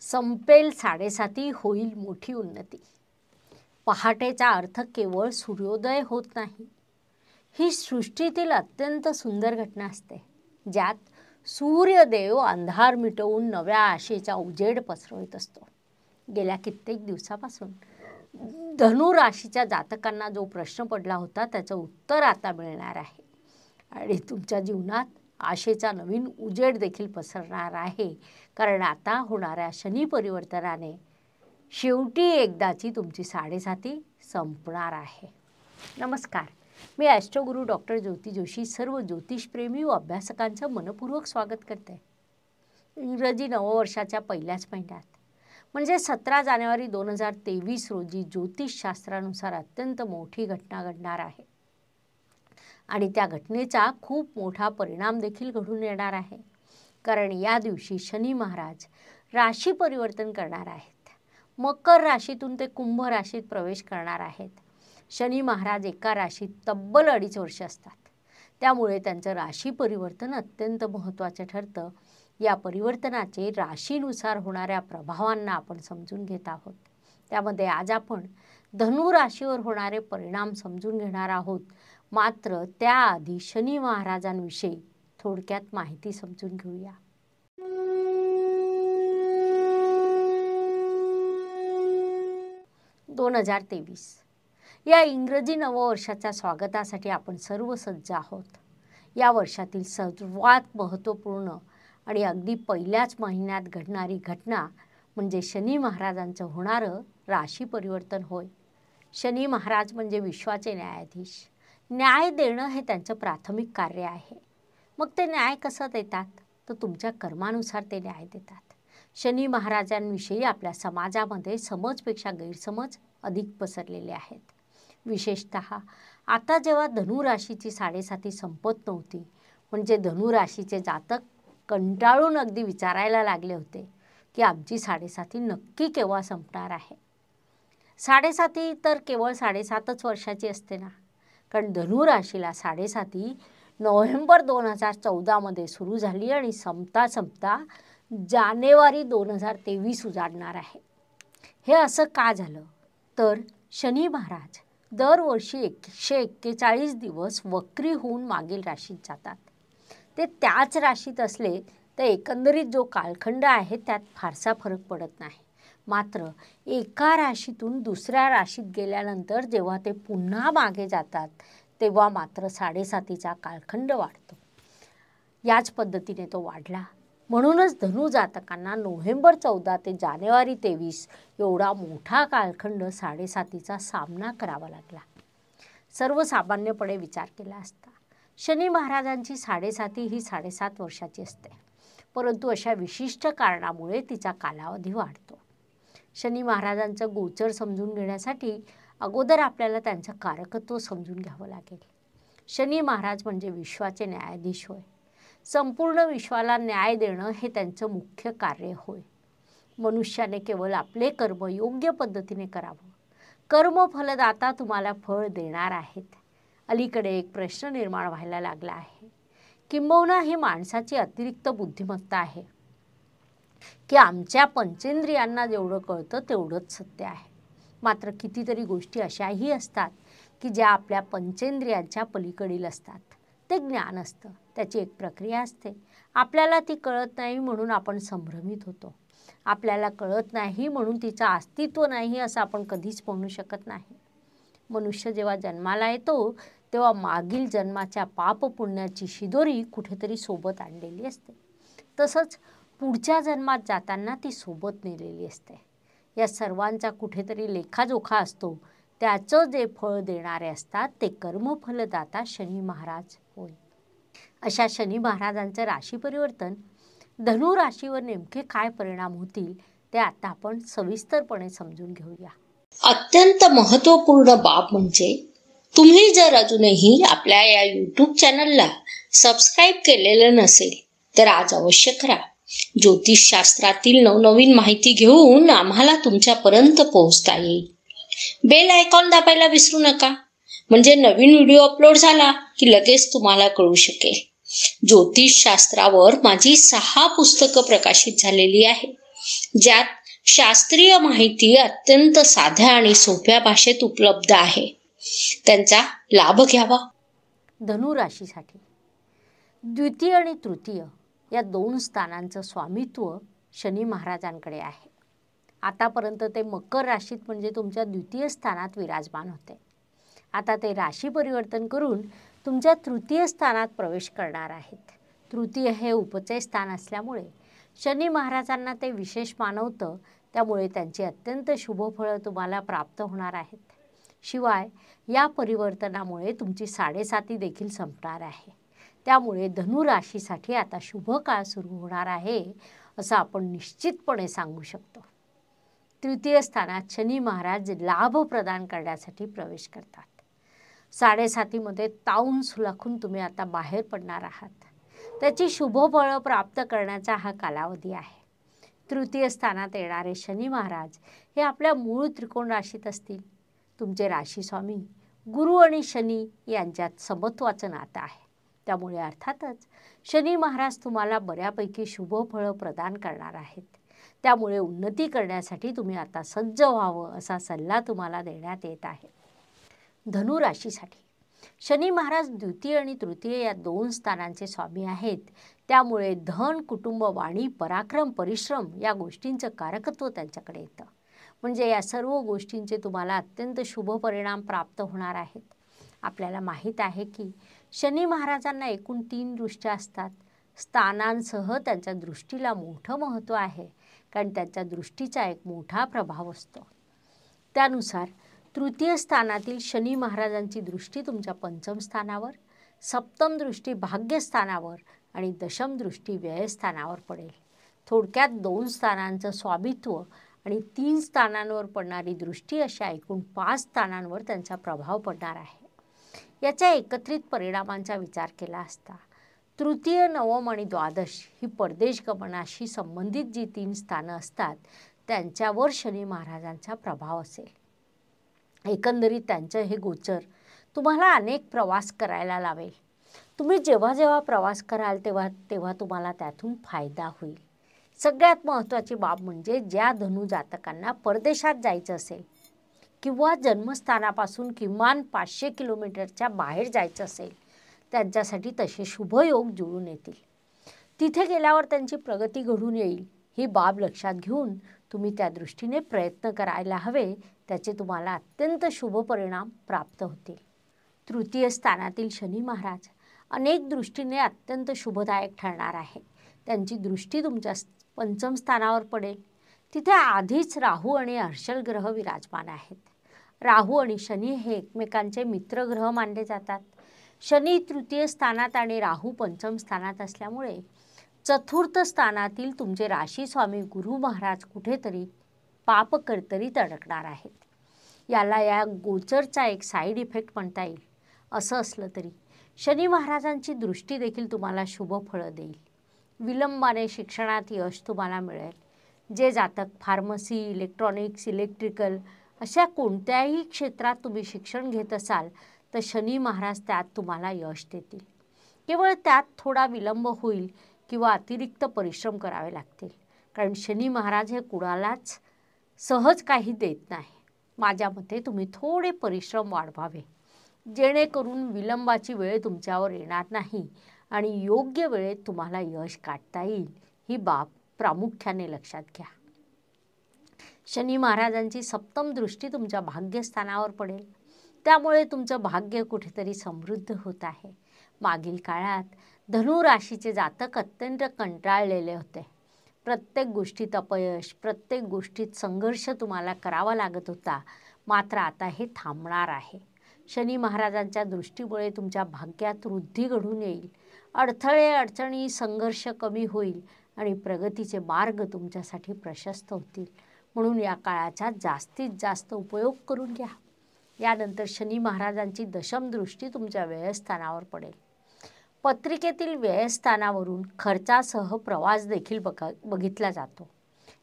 संपेल साडेसाती होईल मोठी उन्नती पहाटेचा अर्थ केवळ सूर्योदय होत नाही ही सृष्टीतील अत्यंत सुंदर घटना असते ज्यात सूर्यदेव अंधार मिटवून नव्या आशेचा उजेड पसरवित असतो गेल्या कित्येक दिवसापासून धनुराशीच्या जातकांना जो प्रश्न पडला होता त्याचं उत्तर आता मिळणार आहे आणि तुमच्या जीवनात आशेचा नवीन उजेड देखील पसरणार आहे कारण आता होणाऱ्या शनी परिवर्तनाने शेवटी एकदाची तुमची साडेसाती संपणार आहे नमस्कार मी ॲस्ट्रोगुरू डॉक्टर ज्योती जोशी सर्व ज्योतिषप्रेमी व अभ्यासकांचं मनपूर्वक स्वागत करते इंग्रजी नववर्षाच्या पहिल्याच महिन्यात म्हणजे सतरा जानेवारी दोन हजार तेवीस रोजी ज्योतिषशास्त्रानुसार अत्यंत मोठी घटना घडणार आहे आणि त्या घटनेचा खूप मोठा परिणाम देखील घडून येणार आहे कारण या दिवशी शनी महाराज राशी परिवर्तन करणार आहेत मकर राशीतून ते कुंभ राशीत प्रवेश करणार आहेत शनी महाराज एका राशीत तब्बल अडीच वर्ष असतात त्यामुळे त्यांचं राशी परिवर्तन अत्यंत महत्त्वाचं ठरतं या परिवर्तनाचे राशीनुसार होणाऱ्या प्रभावांना आपण समजून घेत आहोत त्यामध्ये आज आपण धनु राशीवर होणारे परिणाम समजून घेणार आहोत मात्र त्याआधी शनी महाराजांविषयी थोडक्यात माहिती समजून घेऊया दोन हजार तेवीस या इंग्रजी नववर्षाच्या स्वागतासाठी आपण सर्व सज्ज आहोत या वर्षातील सर्वात महत्त्वपूर्ण आणि अगदी पहिल्याच महिन्यात घडणारी घटना म्हणजे शनी महाराजांचं होणारं राशी परिवर्तन होय शनी महाराज म्हणजे विश्वाचे न्यायाधीश न्याय देणं हे त्यांचं प्राथमिक कार्य आहे मग ते न्याय कसं देतात तर तुमच्या कर्मानुसार ते न्याय देतात शनी महाराजांविषयी आपल्या समाजामध्ये समजपेक्षा गैरसमज अधिक पसरलेले आहेत विशेषत आता जेव्हा धनुराशीची साडेसाती संपत नव्हती म्हणजे धनुराशीचे जातक कंटाळून अगदी विचारायला लागले होते की आमची साडेसाती नक्की केव्हा संपणार आहे साडेसाती तर केवळ साडेसातच वर्षाची असते ना कारण धनुराशीला साडेसाती नोव्हेंबर दोन हजार चौदामध्ये सुरू झाली आणि संपता संपता जानेवारी दोन हजार तेवीस उजाडणार आहे हे असं का झालं तर शनी महाराज दरवर्षी एकशे एक्केचाळीस दिवस वक्री होऊन मागील राशीत जातात ते त्याच राशीत असले तर एकंदरीत जो कालखंड आहे त्यात फारसा फरक पडत नाही मात्र एका राशीतून दुसऱ्या राशीत गेल्यानंतर जेव्हा ते पुन्हा मागे जातात तेव्हा मात्र साडेसातीचा कालखंड वाढतो याच पद्धतीने तो वाढला म्हणूनच धनुजातकांना नोव्हेंबर चौदा ते जानेवारी तेवीस एवढा मोठा कालखंड साडेसातीचा सामना करावा लागला सर्वसामान्यपणे विचार केला असता शनी महाराजांची साडेसाती ही साडेसात वर्षाची असते परंतु अशा विशिष्ट कारणामुळे तिचा कालावधी वाढतो शनी महाराजांचं गोचर समजून घेण्यासाठी अगोदर आपल्याला त्यांचं कारकत्व समजून घ्यावं लागेल शनी महाराज म्हणजे विश्वाचे न्यायाधीश होय संपूर्ण विश्वाला न्याय देणं हे त्यांचं मुख्य कार्य होय मनुष्याने केवळ आपले कर्म योग्य पद्धतीने करावं कर्मफलदाता तुम्हाला फळ देणार आहेत अलीकडे एक प्रश्न निर्माण व्हायला लागला आहे किंबहुना ही माणसाची अतिरिक्त बुद्धिमत्ता आहे की आमच्या पंचेंद्रियांना जेवढं कळतं तेवढंच सत्य आहे मात्र कितीतरी गोष्टी अशाही असतात की ज्या आपल्या पंचेंद्रियांच्या पलीकडील असतात ते ज्ञान असतं त्याची एक प्रक्रिया असते आपल्याला ती कळत नाही म्हणून आपण संभ्रमित होतो आपल्याला कळत नाही म्हणून तिचं अस्तित्व नाही असं आपण कधीच म्हणू शकत नाही मनुष्य जेव्हा जन्माला येतो तेव्हा मागील जन्माच्या पाप पुण्याची शिदोरी कुठेतरी सोबत आणलेली असते तसंच पुढच्या जन्मात जाताना ती सोबत नेलेली असते या सर्वांचा कुठेतरी लेखाजोखा असतो त्याचं जे फळ देणारे असतात ते कर्मफलदाता शनी महाराज होय अशा शनी महाराजांचं राशी परिवर्तन धनु राशीवर नेमके काय परिणाम होतील ते आता आपण सविस्तरपणे समजून घेऊया अत्यंत महत्त्वपूर्ण बाब म्हणजे तुम्ही जर अजूनही आपल्या या युट्यूब चॅनलला सबस्क्राईब केलेलं नसेल तर आज अवश्य करा ज्योतिषशास्त्रातील नवनवीन माहिती घेऊन आम्हाला तुमच्यापर्यंत पोहोचता येईल बेल आयकॉन दाबायला विसरू नका म्हणजे नवीन व्हिडिओ अपलोड झाला की लगेच तुम्हाला कळू शकेल ज्योतिषशास्त्रावर माझी सहा पुस्तकं प्रकाशित झालेली आहे ज्यात शास्त्रीय माहिती अत्यंत साध्या आणि सोप्या भाषेत उपलब्ध आहे त्यांचा लाभ घ्यावा धनुराशीसाठी द्वितीय आणि तृतीय या दोन स्थानांचं स्वामित्व शनी महाराजांकडे आहे आतापर्यंत ते मकर राशीत म्हणजे तुमच्या द्वितीय स्थानात विराजमान होते आता ते राशी परिवर्तन करून तुमच्या तृतीय स्थानात प्रवेश करणार आहेत तृतीय हे उपचय स्थान असल्यामुळे शनी महाराजांना ते विशेष मानवतं त्यामुळे त्यांची अत्यंत शुभफळं तुम्हाला प्राप्त होणार आहेत शिवाय या परिवर्तनामुळे तुमची साडेसाती देखील संपणार आहे त्यामुळे धनुराशीसाठी आता शुभ काळ सुरू होणार आहे असं आपण निश्चितपणे सांगू शकतो तृतीय स्थानात शनी महाराज लाभ प्रदान करण्यासाठी प्रवेश करतात साडेसातीमध्ये ताऊन सुलाखून तुम्ही आता बाहेर पडणार आहात त्याची शुभफळं प्राप्त करण्याचा हा कालावधी आहे तृतीय स्थानात येणारे शनी महाराज हे आपल्या मूळ त्रिकोण राशीत असतील तुमचे राशी स्वामी गुरु आणि शनी यांच्यात समत्वाचं नातं आहे त्यामुळे अर्थातच शनी महाराज तुम्हाला बऱ्यापैकी शुभ फळं प्रदान करणार आहेत त्यामुळे उन्नती करण्यासाठी तुम्ही आता सज्ज व्हावं असा सल्ला तुम्हाला देण्यात येत आहे धनुराशीसाठी शनी महाराज द्वितीय आणि तृतीय या दोन स्थानांचे स्वामी आहेत त्यामुळे धन कुटुंब वाणी पराक्रम परिश्रम या गोष्टींचं कारकत्व त्यांच्याकडे येतं म्हणजे या सर्व गोष्टींचे तुम्हाला अत्यंत शुभ परिणाम प्राप्त होणार आहेत आपल्याला माहीत आहे की शनी महाराजांना एकूण तीन दृष्ट्या असतात स्थानांसह त्यांच्या दृष्टीला मोठं महत्त्व आहे कारण त्यांच्या दृष्टीचा एक मोठा प्रभाव असतो त्यानुसार तृतीय स्थानातील शनी महाराजांची दृष्टी तुमच्या पंचम स्थानावर सप्तम दृष्टी भाग्यस्थानावर आणि दशम दृष्टी व्ययस्थानावर पडेल थोडक्यात दोन स्थानांचं स्वामित्व आणि तीन स्थानांवर पडणारी दृष्टी अशा एकूण पाच स्थानांवर त्यांचा प्रभाव पडणार आहे याच्या एकत्रित परिणामांचा विचार केला असता तृतीय नवम आणि द्वादश ही परदेश गमनाशी संबंधित जी तीन स्थानं असतात त्यांच्यावर शनी महाराजांचा प्रभाव असेल एकंदरीत त्यांचं हे गोचर तुम्हाला अनेक प्रवास करायला लावेल तुम्ही जेव्हा जेव्हा प्रवास कराल तेव्हा तेव्हा तुम्हाला त्यातून फायदा होईल सगळ्यात महत्त्वाची बाब म्हणजे ज्या धनु जातकांना परदेशात जायचं असेल किंवा जन्मस्थानापासून किमान पाचशे किलोमीटरच्या बाहेर जायचं असेल त्यांच्यासाठी तसे शुभयोग जुळून येतील तिथे गेल्यावर त्यांची प्रगती घडून येईल ही बाब लक्षात घेऊन तुम्ही त्या दृष्टीने प्रयत्न करायला हवे त्याचे तुम्हाला अत्यंत शुभ परिणाम प्राप्त होतील तृतीय स्थानातील शनी महाराज अनेक दृष्टीने अत्यंत शुभदायक ठरणार आहे त्यांची दृष्टी तुमच्या पंचम स्थानावर पडेल तिथे आधीच राहू आणि हर्षल ग्रह विराजमान आहेत राहू आणि शनी हे एकमेकांचे मित्र ग्रह मानले जातात शनी तृतीय स्थानात आणि राहू पंचम स्थानात असल्यामुळे चतुर्थ स्थानातील तुमचे राशी स्वामी गुरु महाराज कुठेतरी पापकर्तरीत अडकणार आहेत याला या गोचरचा एक साईड इफेक्ट म्हणता येईल असं असलं तरी शनी महाराजांची दृष्टी देखील तुम्हाला शुभ फळं देईल विलंबाने शिक्षणात यश तुम्हाला मिळेल जे जातक फार्मसी इलेक्ट्रॉनिक्स इलेक्ट्रिकल अशा कोणत्याही क्षेत्रात तुम्ही शिक्षण घेत असाल तर शनी महाराज त्यात तुम्हाला यश देतील केवळ त्यात थोडा विलंब होईल किंवा अतिरिक्त परिश्रम करावे लागतील कारण शनी महाराज हे कुणालाच सहज काही देत नाही माझ्या मते तुम्ही थोडे परिश्रम वाढवावे जेणेकरून विलंबाची वेळ तुमच्यावर येणार नाही आणि योग्य वेळेत तुम्हाला यश काढता येईल ही बाब प्रामुख्याने लक्षात घ्या शनी महाराजांची सप्तम दृष्टी तुमच्या भाग्यस्थानावर पडेल त्यामुळे तुमचं भाग्य कुठेतरी समृद्ध होत आहे मागील काळात धनु राशीचे जातक अत्यंत कंटाळलेले होते प्रत्येक गोष्टीत अपयश प्रत्येक गोष्टीत संघर्ष तुम्हाला करावा लागत होता मात्र आता हे थांबणार आहे शनी महाराजांच्या दृष्टीमुळे तुमच्या भाग्यात वृद्धी घडून येईल अडथळे अडचणी संघर्ष कमी होईल आणि प्रगतीचे मार्ग तुमच्यासाठी प्रशस्त होतील म्हणून या काळाचा जास्तीत जास्त उपयोग करून घ्या यानंतर शनी महाराजांची दशम दृष्टी तुमच्या व्ययस्थानावर पडेल पत्रिकेतील व्ययस्थानावरून खर्चासह प्रवास देखील बघ बघितला जातो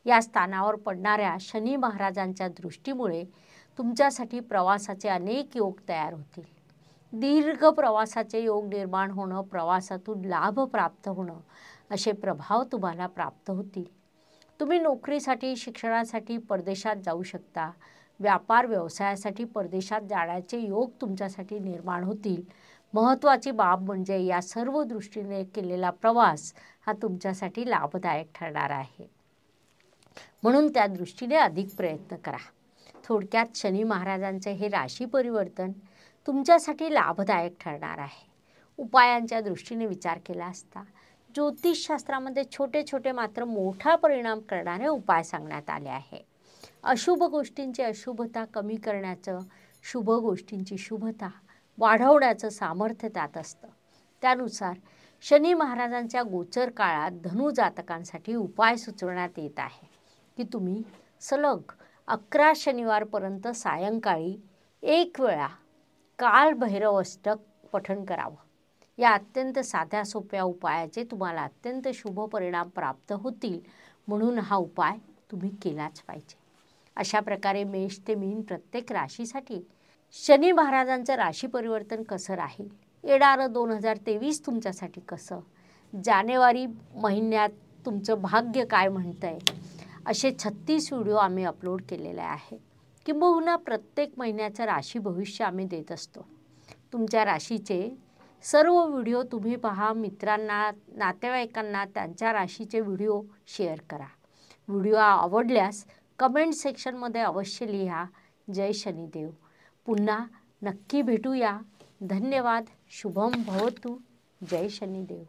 या स्थानावर पडणाऱ्या शनी महाराजांच्या दृष्टीमुळे तुमच्यासाठी प्रवासाचे अनेक योग तयार होतील दीर्घ प्रवासाचे योग निर्माण होणं प्रवासातून लाभ प्राप्त होणं असे प्रभाव तुम्हाला प्राप्त होतील तुम्ही नोकरीसाठी शिक्षणासाठी परदेशात जाऊ शकता व्यापार व्यवसायासाठी परदेशात जाण्याचे योग तुमच्यासाठी निर्माण होतील महत्त्वाची बाब म्हणजे या सर्व दृष्टीने केलेला प्रवास हा तुमच्यासाठी लाभदायक ठरणार आहे म्हणून त्या दृष्टीने अधिक प्रयत्न करा थोडक्यात शनी महाराजांचे हे राशी परिवर्तन तुमच्यासाठी लाभदायक ठरणार आहे उपायांच्या दृष्टीने विचार केला असता ज्योतिषशास्त्रामध्ये छोटे छोटे मात्र मोठा परिणाम करणारे उपाय सांगण्यात आले आहे अशुभ गोष्टींची अशुभता कमी करण्याचं शुभ गोष्टींची शुभता वाढवण्याचं सामर्थ्य त्यात असतं त्यानुसार शनी महाराजांच्या गोचर काळात धनु जातकांसाठी उपाय सुचवण्यात येत आहे की तुम्ही सलग अकरा शनिवारपर्यंत सायंकाळी एक वेळा कालभैरव अष्टक पठण करावं या अत्यंत साध्या सोप्या उपायाचे तुम्हाला अत्यंत शुभ परिणाम प्राप्त होतील म्हणून हा उपाय तुम्ही केलाच पाहिजे अशा प्रकारे मेष ते मीन प्रत्येक राशीसाठी शनी महाराजांचं राशी परिवर्तन कसं राहील येणारं दोन हजार तेवीस तुमच्यासाठी कसं जानेवारी महिन्यात तुमचं भाग्य काय म्हणतं आहे असे छत्तीस व्हिडिओ आम्ही अपलोड केलेले आहे किंबहुना प्रत्येक महिन्याचं राशी भविष्य आम्ही देत असतो तुमच्या राशीचे सर्व व्हिडिओ तुम्ही पहा मित्रांना नातेवाईकांना त्यांच्या राशीचे व्हिडिओ शेअर करा व्हिडिओ आवडल्यास कमेंट सेक्शनमध्ये अवश्य लिहा जय शनिदेव पुन्हा नक्की भेटूया धन्यवाद शुभम भवतु जय शनिदेव